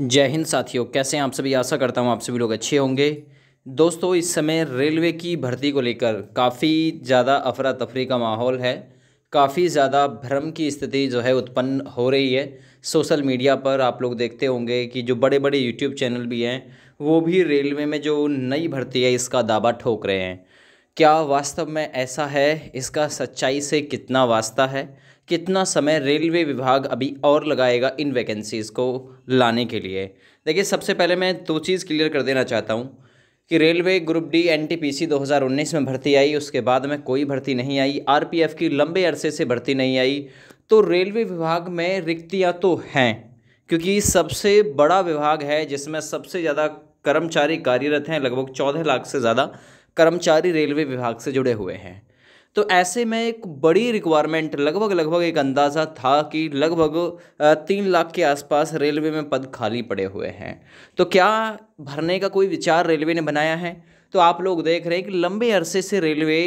जय हिंद साथियों कैसे हैं आप सभी आशा करता हूं आप सभी लोग अच्छे होंगे दोस्तों इस समय रेलवे की भर्ती को लेकर काफ़ी ज़्यादा अफरा तफरी का माहौल है काफ़ी ज़्यादा भ्रम की स्थिति जो है उत्पन्न हो रही है सोशल मीडिया पर आप लोग देखते होंगे कि जो बड़े बड़े यूट्यूब चैनल भी हैं वो भी रेलवे में जो नई भर्ती है इसका दावा ठोक रहे हैं क्या वास्तव में ऐसा है इसका सच्चाई से कितना वास्ता है कितना समय रेलवे विभाग अभी और लगाएगा इन वैकेंसीज़ को लाने के लिए देखिए सबसे पहले मैं दो चीज़ क्लियर कर देना चाहता हूँ कि रेलवे ग्रुप डी एनटीपीसी 2019 में भर्ती आई उसके बाद में कोई भर्ती नहीं आई आर की लंबे अरसे से भर्ती नहीं आई तो रेलवे विभाग में रिक्तियाँ तो हैं क्योंकि सबसे बड़ा विभाग है जिसमें सबसे ज़्यादा कर्मचारी कार्यरत हैं लगभग चौदह लाख से ज़्यादा कर्मचारी रेलवे विभाग से जुड़े हुए हैं तो ऐसे में एक बड़ी रिक्वायरमेंट लगभग लगभग एक अंदाज़ा था कि लगभग तीन लाख के आसपास रेलवे में पद खाली पड़े हुए हैं तो क्या भरने का कोई विचार रेलवे ने बनाया है तो आप लोग देख रहे हैं कि लंबे अरसे से रेलवे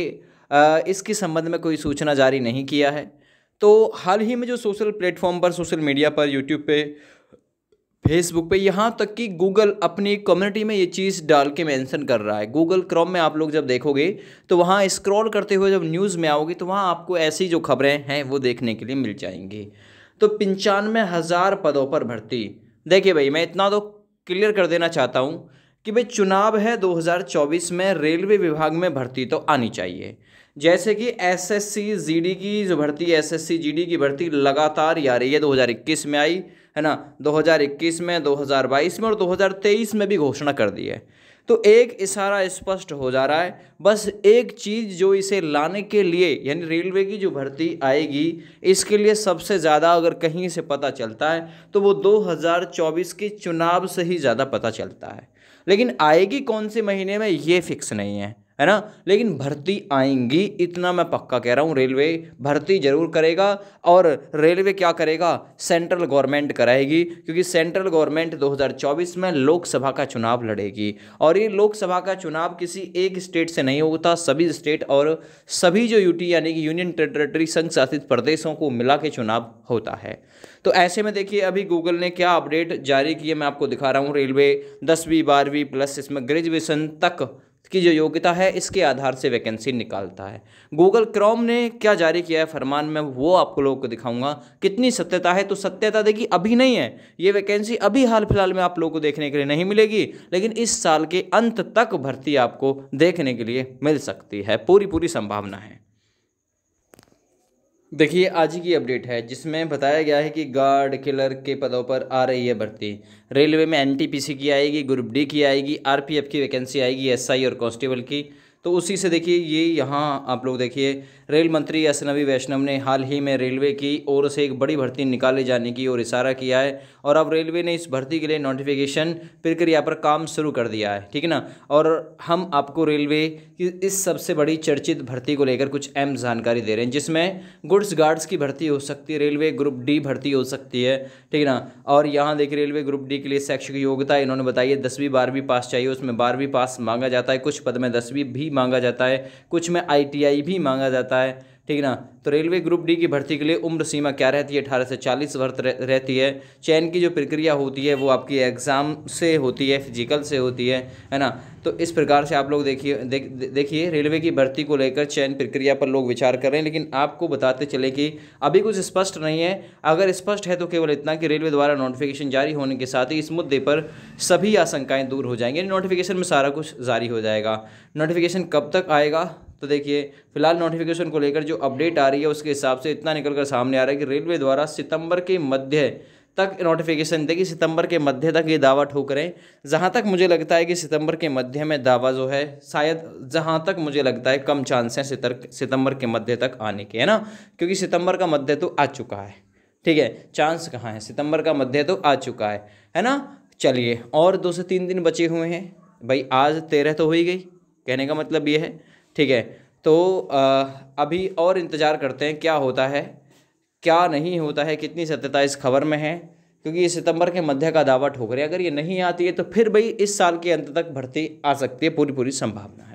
इसके संबंध में कोई सूचना जारी नहीं किया है तो हाल ही में जो सोशल प्लेटफॉर्म पर सोशल मीडिया पर यूट्यूब पर फेसबुक पे यहाँ तक कि गूगल अपनी कम्युनिटी में ये चीज़ डाल के मेंशन कर रहा है गूगल क्रोम में आप लोग जब देखोगे तो वहाँ स्क्रॉल करते हुए जब न्यूज़ में आओगे तो वहाँ आपको ऐसी जो खबरें हैं वो देखने के लिए मिल जाएंगी तो पंचानवे हज़ार पदों पर भर्ती देखिए भाई मैं इतना तो क्लियर कर देना चाहता हूँ कि भाई चुनाव है 2024 में रेलवे विभाग में भर्ती तो आनी चाहिए जैसे कि एसएससी जीडी की जो भर्ती है एसएससी जीडी की भर्ती लगातार आ रही है 2021 में आई है ना 2021 में 2022 में और 2023 में भी घोषणा कर दी है तो एक इशारा स्पष्ट हो जा रहा है बस एक चीज़ जो इसे लाने के लिए यानी रेलवे की जो भर्ती आएगी इसके लिए सबसे ज़्यादा अगर कहीं से पता चलता है तो वो 2024 के चुनाव से ही ज़्यादा पता चलता है लेकिन आएगी कौन से महीने में ये फिक्स नहीं है है ना लेकिन भर्ती आएंगी इतना मैं पक्का कह रहा हूँ रेलवे भर्ती जरूर करेगा और रेलवे क्या करेगा सेंट्रल गवर्नमेंट कराएगी क्योंकि सेंट्रल गवर्नमेंट 2024 में लोकसभा का चुनाव लड़ेगी और ये लोकसभा का चुनाव किसी एक स्टेट से नहीं होता सभी स्टेट और सभी जो यूटी यानी कि यूनियन टेरेटरी संघ शासित प्रदेशों को मिला के चुनाव होता है तो ऐसे में देखिए अभी गूगल ने क्या अपडेट जारी किए मैं आपको दिखा रहा हूँ रेलवे दसवीं बारहवीं प्लस इसमें ग्रेजुएशन तक की जो योग्यता है इसके आधार से वैकेंसी निकालता है गूगल क्रोम ने क्या जारी किया है फरमान में वो आपको लोगों को दिखाऊंगा कितनी सत्यता है तो सत्यता देगी अभी नहीं है ये वैकेंसी अभी हाल फिलहाल में आप लोगों को देखने के लिए नहीं मिलेगी लेकिन इस साल के अंत तक भर्ती आपको देखने के लिए मिल सकती है पूरी पूरी संभावना है देखिए आज की अपडेट है जिसमें बताया गया है कि गार्ड किलर के पदों पर आ रही है भर्ती रेलवे में एनटीपीसी की आएगी ग्रुप डी की आएगी आरपीएफ की वैकेंसी आएगी एसआई और कांस्टेबल की तो उसी से देखिए ये यहाँ आप लोग देखिए रेल मंत्री एस नवी वैष्णव ने हाल ही में रेलवे की ओर से एक बड़ी भर्ती निकाले जाने की ओर इशारा किया है और अब रेलवे ने इस भर्ती के लिए नोटिफिकेशन प्रक्रिया पर काम शुरू कर दिया है ठीक है ना और हम आपको रेलवे की इस सबसे बड़ी चर्चित भर्ती को लेकर कुछ अहम जानकारी दे रहे हैं जिसमें गुड्स गार्ड्स की भर्ती हो सकती है रेलवे ग्रुप डी भर्ती हो सकती है ठीक है ना और यहाँ देखिए रेलवे ग्रुप डी के लिए शैक्षिक योग्यता इन्होंने बताई है दसवीं बारहवीं पास चाहिए उसमें बारहवीं पास मांगा जाता है कुछ पद में दसवीं भी मांगा जाता है कुछ में आई भी मांगा जाता है ठीक है ना तो रेलवे ग्रुप डी की भर्ती के लिए उम्र सीमा क्या रहती है अठारह से चालीस वर्ष रहती है चयन की जो प्रक्रिया होती है वो आपकी एग्ज़ाम से होती है फिजिकल से होती है है ना तो इस प्रकार से आप लोग देखिए देख देखिए रेलवे की भर्ती को लेकर चयन प्रक्रिया पर लोग विचार कर रहे हैं लेकिन आपको बताते चले कि अभी कुछ स्पष्ट नहीं है अगर स्पष्ट है तो केवल इतना कि रेलवे द्वारा नोटिफिकेशन जारी होने के साथ ही इस मुद्दे पर सभी आशंकाएँ दूर हो जाएंगी नोटिफिकेशन में सारा कुछ जारी हो जाएगा नोटिफिकेशन कब तक आएगा तो देखिए फिलहाल नोटिफिकेशन को लेकर जो अपडेट आ रही है उसके हिसाब से इतना निकल कर सामने आ रहा है कि रेलवे द्वारा सितंबर के मध्य तक नोटिफिकेशन देगी सितंबर के मध्य तक ये दावा ठोकरें जहाँ तक मुझे लगता है कि सितंबर के मध्य में दावा जो है शायद जहाँ तक मुझे लगता है कम चांस हैं सितंबर के मध्य तक आने के है ना क्योंकि सितंबर का मध्य तो आ चुका है ठीक है चांस कहाँ है सितंबर का मध्य तो आ चुका है है ना चलिए और दो से तीन दिन बचे हुए हैं भाई आज तेरह तो हो ही गई कहने का मतलब ये है ठीक है तो अभी और इंतज़ार करते हैं क्या होता है क्या नहीं होता है कितनी सत्यता इस खबर में है क्योंकि ये सितंबर के मध्य का दावा ठोकरे अगर ये नहीं आती है तो फिर भाई इस साल के अंत तक भर्ती आ सकती है पूरी पूरी संभावना है